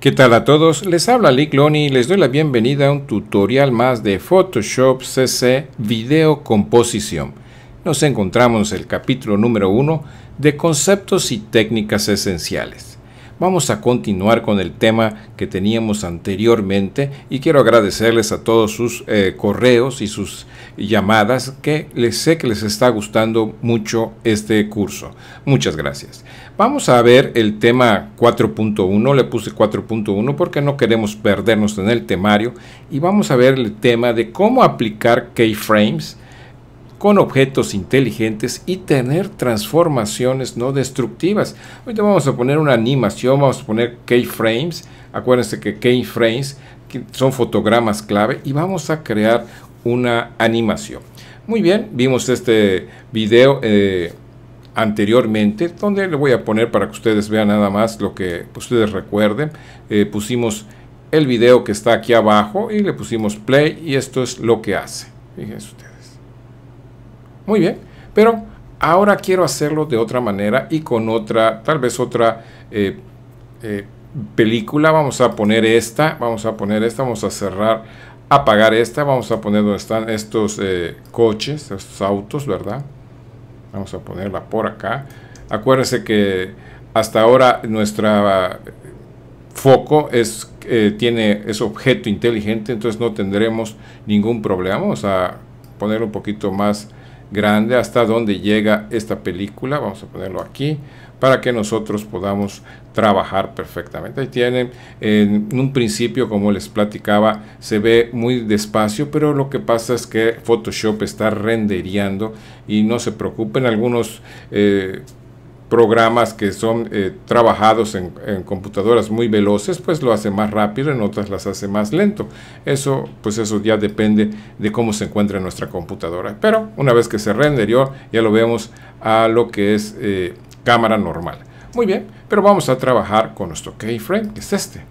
¿Qué tal a todos? Les habla Lee y les doy la bienvenida a un tutorial más de Photoshop CC Video Composición. Nos encontramos en el capítulo número 1 de conceptos y técnicas esenciales. Vamos a continuar con el tema que teníamos anteriormente y quiero agradecerles a todos sus eh, correos y sus llamadas que les sé que les está gustando mucho este curso. Muchas gracias. Vamos a ver el tema 4.1, le puse 4.1 porque no queremos perdernos en el temario y vamos a ver el tema de cómo aplicar keyframes con objetos inteligentes y tener transformaciones no destructivas. Ahorita vamos a poner una animación, vamos a poner keyframes. Acuérdense que keyframes son fotogramas clave y vamos a crear una animación. Muy bien, vimos este video eh, anteriormente donde le voy a poner para que ustedes vean nada más lo que ustedes recuerden. Eh, pusimos el video que está aquí abajo y le pusimos play y esto es lo que hace. Fíjense ustedes. Muy bien, pero ahora quiero hacerlo de otra manera y con otra, tal vez otra eh, eh, película. Vamos a poner esta, vamos a poner esta, vamos a cerrar, apagar esta, vamos a poner donde están estos eh, coches, estos autos, ¿verdad? Vamos a ponerla por acá. Acuérdense que hasta ahora nuestra foco es, tiene, es objeto inteligente, entonces no tendremos ningún problema. Vamos a poner un poquito más grande hasta donde llega esta película, vamos a ponerlo aquí, para que nosotros podamos trabajar perfectamente. Ahí tienen, en un principio, como les platicaba, se ve muy despacio, pero lo que pasa es que Photoshop está rendereando y no se preocupen, algunos eh, programas que son eh, trabajados en, computadoras muy veloces, pues lo hace más rápido, en otras las hace más lento. Eso, pues eso ya depende de cómo se encuentra nuestra computadora. Pero una vez que se renderió, ya lo vemos a lo que es eh, cámara normal. Muy bien, pero vamos a trabajar con nuestro keyframe, que es este.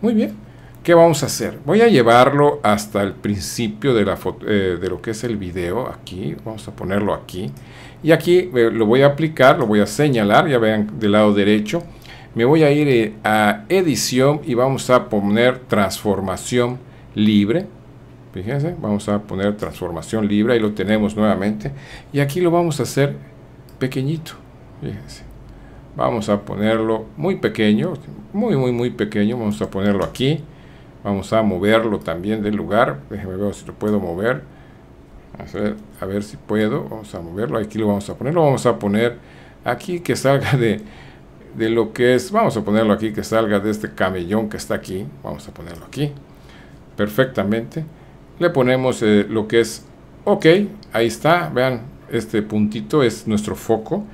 Muy bien, ¿qué vamos a hacer? Voy a llevarlo hasta el principio de, la foto, eh, de lo que es el video, aquí, vamos a ponerlo aquí. Y aquí lo voy a aplicar, lo voy a señalar, ya vean del lado derecho. Me voy a ir eh, a edición y vamos a poner transformación libre. Fíjense, vamos a poner transformación libre, ahí lo tenemos nuevamente. Y aquí lo vamos a hacer pequeñito, fíjense. Vamos a ponerlo muy pequeño, muy, muy, muy pequeño. Vamos a ponerlo aquí. Vamos a moverlo también del lugar. Déjenme ver si lo puedo mover a ver si puedo, vamos a moverlo, aquí lo vamos a poner, lo vamos a poner aquí que salga de, de lo que es, vamos a ponerlo aquí, que salga de este camellón que está aquí, vamos a ponerlo aquí, perfectamente, le ponemos eh, lo que es, ok, ahí está, vean, este puntito es nuestro foco,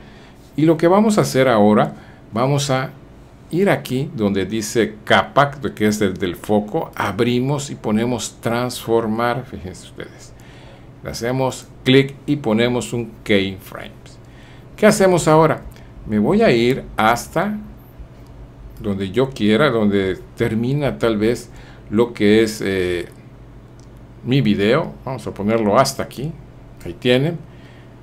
y lo que vamos a hacer ahora, vamos a ir aquí donde dice capa, que es el del foco, abrimos y ponemos transformar, fíjense ustedes, le hacemos clic y ponemos un keyframes. ¿Qué hacemos ahora? Me voy a ir hasta donde yo quiera, donde termina tal vez lo que es eh, mi video. Vamos a ponerlo hasta aquí. Ahí tienen.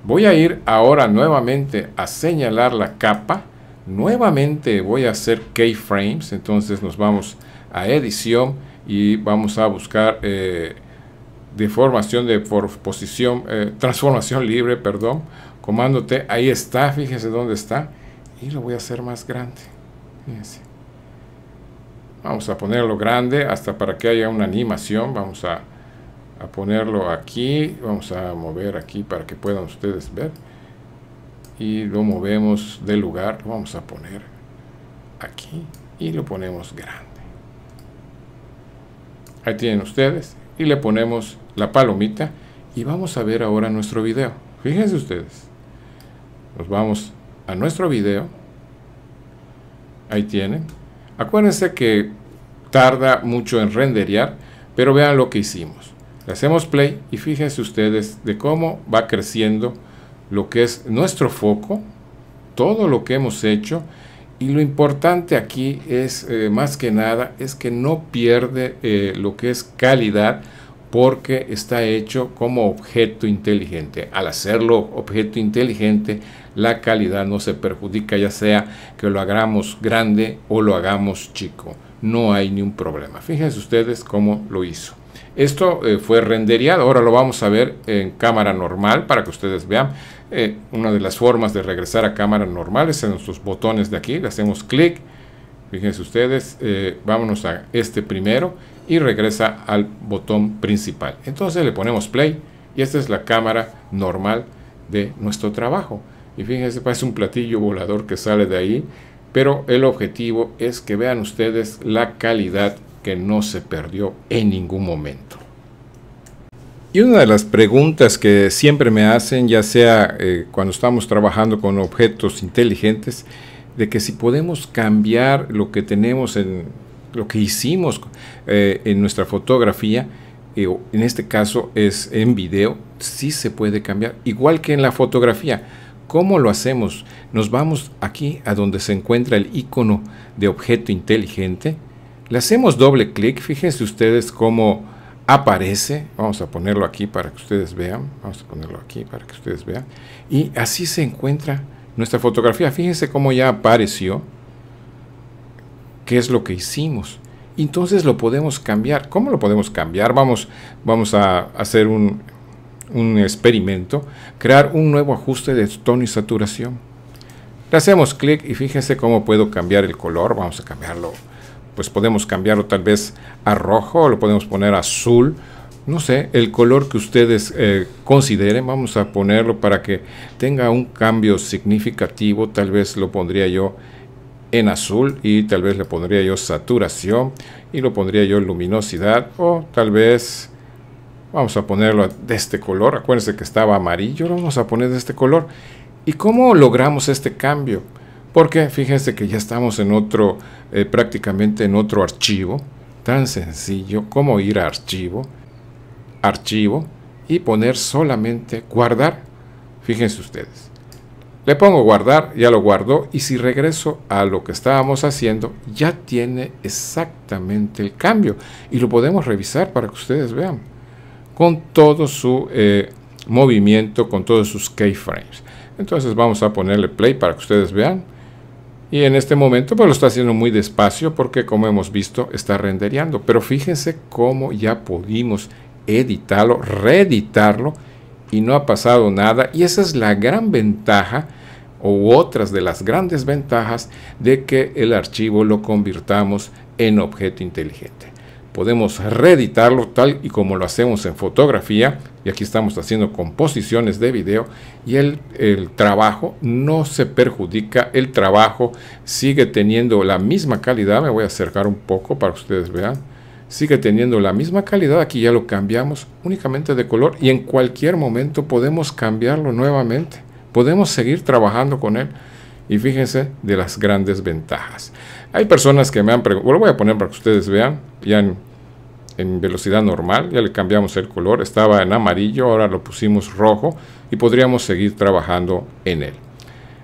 Voy a ir ahora nuevamente a señalar la capa. Nuevamente voy a hacer keyframes. Entonces nos vamos a edición y vamos a buscar... Eh, de formación, de por posición, eh, transformación libre, perdón, comando T, ahí está, fíjense dónde está, y lo voy a hacer más grande, Vamos a ponerlo grande hasta para que haya una animación, vamos a, ponerlo aquí, vamos a mover aquí para que puedan ustedes ver, y lo movemos del lugar, vamos a poner aquí, y lo ponemos grande. Ahí tienen ustedes, y le ponemos la palomita y vamos a ver ahora nuestro video. Fíjense ustedes. Nos vamos a nuestro video. Ahí tienen. Acuérdense que tarda mucho en renderear, pero vean lo que hicimos. Le hacemos play y fíjense ustedes de cómo va creciendo lo que es nuestro foco, todo lo que hemos hecho y lo importante aquí es, eh, más que nada, es que no pierde eh, lo que es calidad porque está hecho como objeto inteligente. Al hacerlo objeto inteligente, la calidad no se perjudica, ya sea que lo hagamos grande o lo hagamos chico. No hay ni problema. Fíjense ustedes cómo lo hizo. Esto eh, fue rendereado, ahora lo vamos a ver en cámara normal para que ustedes vean. Eh, una de las formas de regresar a cámara normal es en nuestros botones de aquí, le hacemos clic, fíjense ustedes, eh, vámonos a este primero y regresa al botón principal. Entonces le ponemos play y esta es la cámara normal de nuestro trabajo. Y fíjense, parece un platillo volador que sale de ahí, pero el objetivo es que vean ustedes la calidad que no se perdió en ningún momento. Y una de las preguntas que siempre me hacen, ya sea eh, cuando estamos trabajando con objetos inteligentes, de que si podemos cambiar lo que tenemos en lo que hicimos eh, en nuestra fotografía, eh, en este caso es en video, sí se puede cambiar, igual que en la fotografía. ¿Cómo lo hacemos? Nos vamos aquí a donde se encuentra el icono de objeto inteligente le hacemos doble clic, fíjense ustedes cómo aparece, vamos a ponerlo aquí para que ustedes vean, vamos a ponerlo aquí para que ustedes vean, y así se encuentra nuestra fotografía, fíjense cómo ya apareció, qué es lo que hicimos, entonces lo podemos cambiar, ¿cómo lo podemos cambiar? Vamos, vamos a hacer un, un experimento, crear un nuevo ajuste de tono y saturación, le hacemos clic y fíjense cómo puedo cambiar el color, vamos a cambiarlo pues podemos cambiarlo tal vez a rojo, o lo podemos poner azul, no sé, el color que ustedes eh, consideren, vamos a ponerlo para que tenga un cambio significativo, tal vez lo pondría yo en azul y tal vez le pondría yo saturación y lo pondría yo luminosidad o tal vez vamos a ponerlo de este color, acuérdense que estaba amarillo, lo vamos a poner de este color. ¿Y cómo logramos este cambio? Porque fíjense que ya estamos en otro, eh, prácticamente en otro archivo, tan sencillo como ir a archivo, archivo y poner solamente guardar. Fíjense ustedes. Le pongo guardar, ya lo guardo y si regreso a lo que estábamos haciendo, ya tiene exactamente el cambio y lo podemos revisar para que ustedes vean con todo su eh, movimiento, con todos sus keyframes. Entonces vamos a ponerle play para que ustedes vean. Y en este momento pues lo está haciendo muy despacio porque como hemos visto está rendereando. Pero fíjense cómo ya pudimos editarlo, reeditarlo y no ha pasado nada. Y esa es la gran ventaja o otras de las grandes ventajas de que el archivo lo convirtamos en objeto inteligente podemos reeditarlo tal y como lo hacemos en fotografía, y aquí estamos haciendo composiciones de video, y el, el, trabajo no se perjudica, el trabajo sigue teniendo la misma calidad, me voy a acercar un poco para que ustedes vean, sigue teniendo la misma calidad, aquí ya lo cambiamos únicamente de color, y en cualquier momento podemos cambiarlo nuevamente, podemos seguir trabajando con él, y fíjense de las grandes ventajas. Hay personas que me han preguntado, lo voy a poner para que ustedes vean, ya en en velocidad normal, ya le cambiamos el color, estaba en amarillo, ahora lo pusimos rojo y podríamos seguir trabajando en él.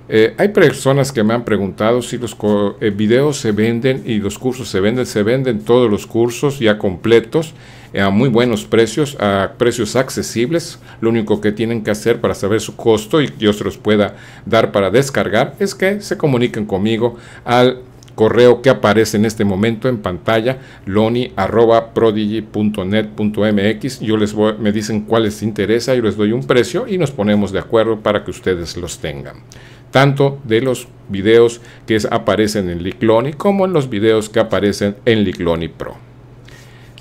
Eh, hay personas que me han preguntado si los eh, videos se venden y los cursos se venden. Se venden todos los cursos ya completos eh, a muy buenos precios, a precios accesibles. Lo único que tienen que hacer para saber su costo y yo se los pueda dar para descargar es que se comuniquen conmigo al correo que aparece en este momento en pantalla, loni.prodigy.net.mx. Yo les voy, me dicen cuál les interesa, y les doy un precio y nos ponemos de acuerdo para que ustedes los tengan. Tanto de los videos que aparecen en Licloni como en los videos que aparecen en Licloni Pro.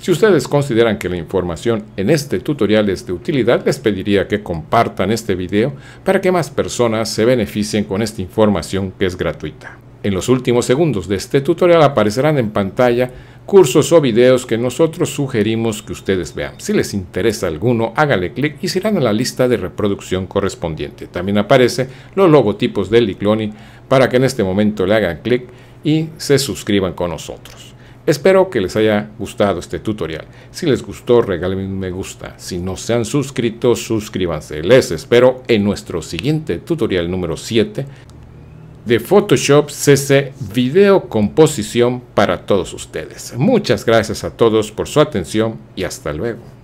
Si ustedes consideran que la información en este tutorial es de utilidad, les pediría que compartan este video para que más personas se beneficien con esta información que es gratuita. En los últimos segundos de este tutorial aparecerán en pantalla cursos o videos que nosotros sugerimos que ustedes vean. Si les interesa alguno, hágale clic y se irán a la lista de reproducción correspondiente. También aparecen los logotipos del Icloni para que en este momento le hagan clic y se suscriban con nosotros. Espero que les haya gustado este tutorial. Si les gustó, regálenme un me gusta. Si no se han suscrito, suscríbanse. Les espero en nuestro siguiente tutorial número 7 de Photoshop CC Video Composición para todos ustedes. Muchas gracias a todos por su atención y hasta luego.